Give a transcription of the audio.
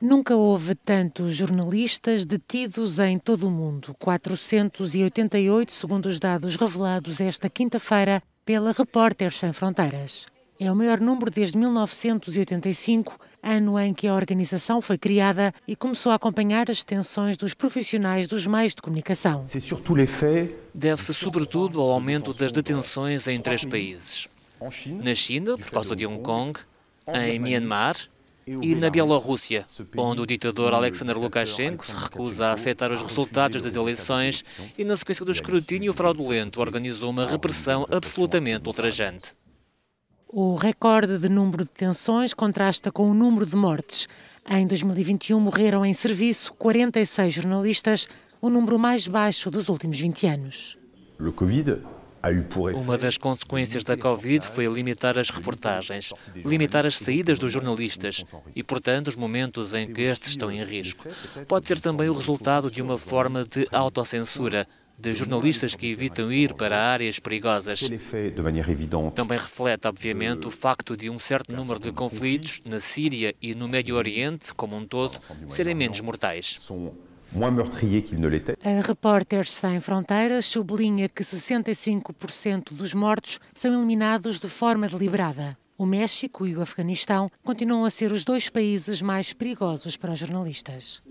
Nunca houve tantos jornalistas detidos em todo o mundo. 488, segundo os dados revelados esta quinta-feira pela Repórteres Sem Fronteiras. É o maior número desde 1985, ano em que a organização foi criada e começou a acompanhar as tensões dos profissionais dos meios de comunicação. Deve-se sobretudo ao aumento das detenções em três países: na China, por causa de Hong Kong, em Myanmar e na Bielorrússia, onde o ditador Alexander Lukashenko se recusa a aceitar os resultados das eleições é e, na sequência do escrutínio fraudulento, organizou uma repressão absolutamente ultrajante. O recorde de número de detenções contrasta com o número de mortes. Em 2021 morreram em serviço 46 jornalistas, o número mais baixo dos últimos 20 anos. O Covid uma das consequências da Covid foi limitar as reportagens, limitar as saídas dos jornalistas e, portanto, os momentos em que estes estão em risco. Pode ser também o resultado de uma forma de autocensura, de jornalistas que evitam ir para áreas perigosas. É também reflete, obviamente, o facto de um certo número de conflitos na Síria e no Médio Oriente, como um todo, serem menos mortais moins meurtrier qu'il ne l'était. A Repórteres Sem Fronteiras sublinha que 65% dos mortos são eliminados de forma deliberada. O México e o Afeganistão continuam a ser os dois países mais perigosos para os jornalistas.